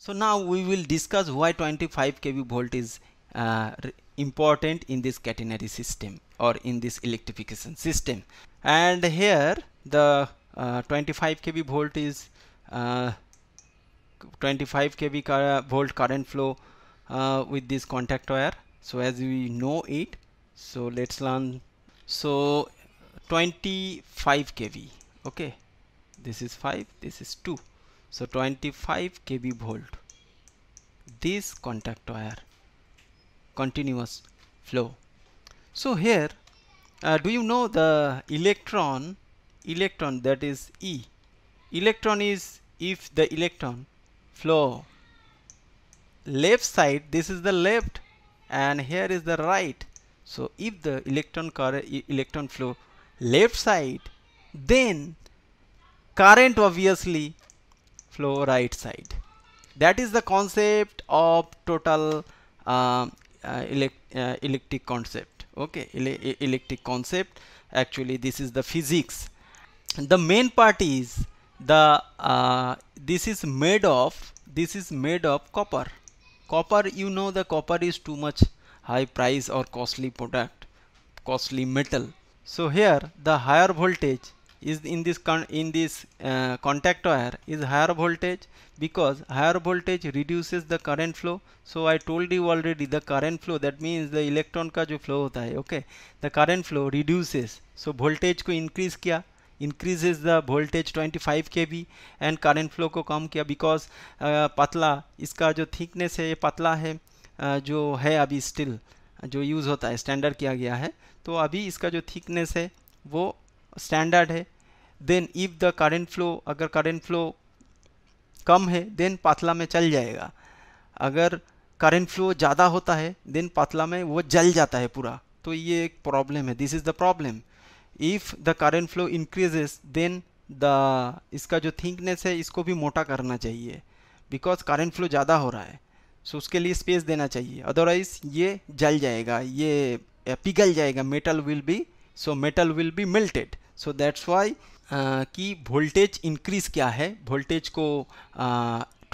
So now we will discuss why 25 kV volt is uh, important in this catenary system or in this electrification system. And here the uh, 25 kV volt is uh, 25 kV volt current flow uh, with this contact wire. So as we know it, so let's learn. So 25 kV, okay, this is 5, this is 2 so 25 kV volt this contact wire continuous flow so here uh, do you know the electron electron that is E electron is if the electron flow left side this is the left and here is the right so if the electron current electron flow left side then current obviously flow right side that is the concept of total um, uh, uh, electric concept okay electric concept actually this is the physics the main part is the uh, this is made of this is made of copper copper you know the copper is too much high price or costly product costly metal so here the higher voltage is in this con in this uh, contact wire is higher voltage because higher voltage reduces the current flow so i told you already the current flow that means the electron ka jo flow hota hai okay the current flow reduces so voltage ko increase kiya increases the voltage 25 kb and current flow ko kam kiya because uh, patla iska jo thickness hai ye patla hai uh, jo hai abhi still jo use hota hai standard kiya gaya hai to abhi iska jo thickness hai wo standard है then if the current flow अगर current flow कम है then पातला में चल जाएगा अगर current flow ज़्यादा होता है देन पातला में वो जल जाता है पूरा तो ये एक प्रॉब्लम है this is the problem if the current flow increases then the इसका जो थिंकनेस है इसको भी मोटा करना चाहिए बिकॉज करेंट फ्लो ज़्यादा हो रहा है सो so उसके लिए स्पेस देना चाहिए अदरवाइज ये जल जाएगा ये पिघल जाएगा metal will be so metal will be melted so that's why कि वोल्टेज इंक्रीज क्या है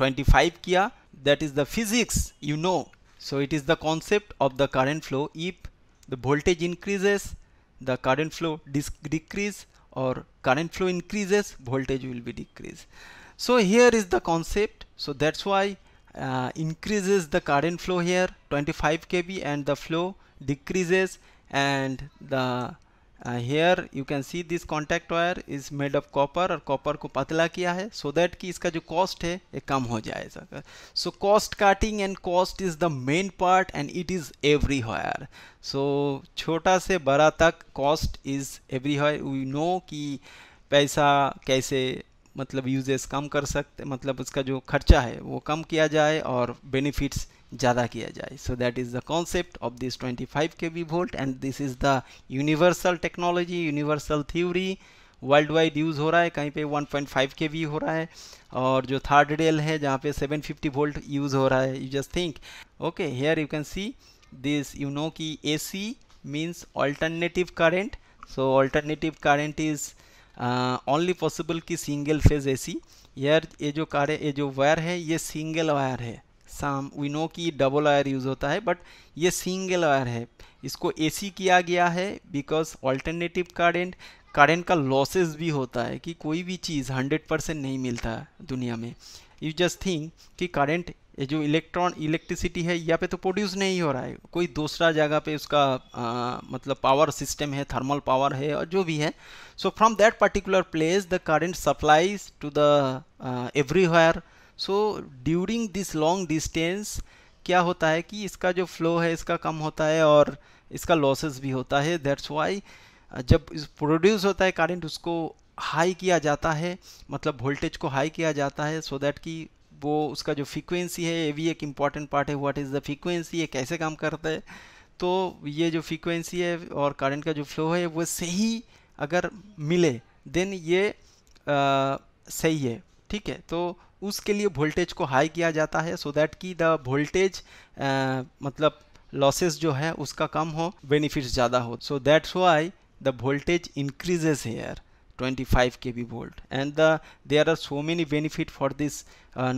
25 किया that is the physics you know so it is the concept of the current flow if the voltage increases the current flow decrease or current flow increases voltage will be decreased. so here is the concept so that's why uh, increases the current flow here 25 kb and the flow decreases and the uh, here you can see this contact wire is made of copper और copper को पतला किया है so that कि इसका जो cost है ये कम हो जाए सका so cost cutting and cost is the main part and it is everywhere so छोटा से बड़ा तक cost is everywhere we know कि पैसा कैसे मतलब यूजेस कम कर सकते मतलब उसका जो खर्चा है वो कम किया जाए और बेनिफिट्स ज़्यादा किया जाए so that is the concept of this 25 five K volt and this is the universal technology universal theory world wide use हो रहा है कहीं पे 1.5 पॉइंट हो रहा है और जो थर्ड रेल है जहाँ पे 750 वोल्ट यूज़ हो रहा है you just think okay here you can see this you know कि A C means alternative current so alternative current is only possible कि सिंगल फेज ए सी यार ये जो कार ये जो वायर है ये सिंगल वायर है साम वी नो कि डबल वायर यूज़ होता है बट ये सिंगल वायर है इसको एसी किया गया है बिकॉज ऑल्टरनेटिव करेंट करेंट का लॉसेस भी होता है कि कोई भी चीज़ 100 परसेंट नहीं मिलता दुनिया में यू जस्ट थिंक कि ये जो इलेक्ट्रॉन इलेक्ट्रिसिटी है यहाँ पे तो प्रोड्यूस नहीं हो रहा है कोई दूसरा जगह पे उसका आ, मतलब पावर सिस्टम है थर्मल पावर है और जो भी है so from that particular place the current supplies to the every wire so during this long distance क्या होता है कि इसका जो फ्लो है इसका कम होता है और इसका लॉसेस भी होता है दैट्स वाई जब प्रोड्यूस होता है करंट उसको हाई किया जाता है मतलब वोल्टेज को हाई किया जाता है सो so दैट कि वो उसका जो फ्रीक्वेंसी है ये भी एक इम्पॉर्टेंट पार्ट है व्हाट इज़ द फ्रीक्वेंसी ये कैसे काम करता है तो ये जो फ्रीक्वेंसी है और करंट का जो फ्लो है वो सही अगर मिले देन ये आ, सही है ठीक है तो उसके लिए वोल्टेज को हाई किया जाता है सो दैट की द वोल्टेज मतलब लॉसेस जो है उसका कम हो बेनिफिट्स ज़्यादा हो so that's why the voltage increases here 25 five K B volt and the there are so many benefit for this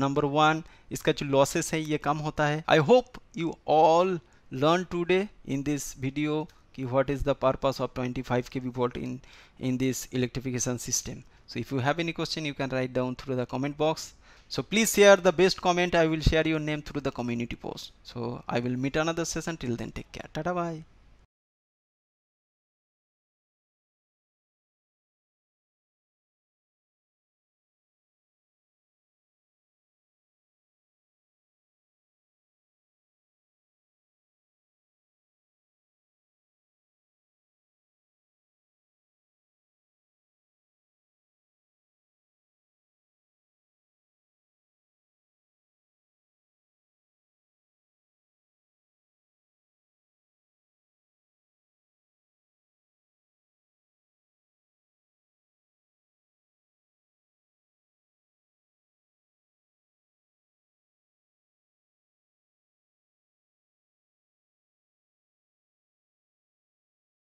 number one इसका जो लॉसेस है ये कम होता है I hope you all learn today in this video कि what is the purpose of twenty five K B volt in in this electrification system so if you have any question you can write down through the comment box so please share the best comment i will share your name through the community post so i will meet another session till then take care tata bye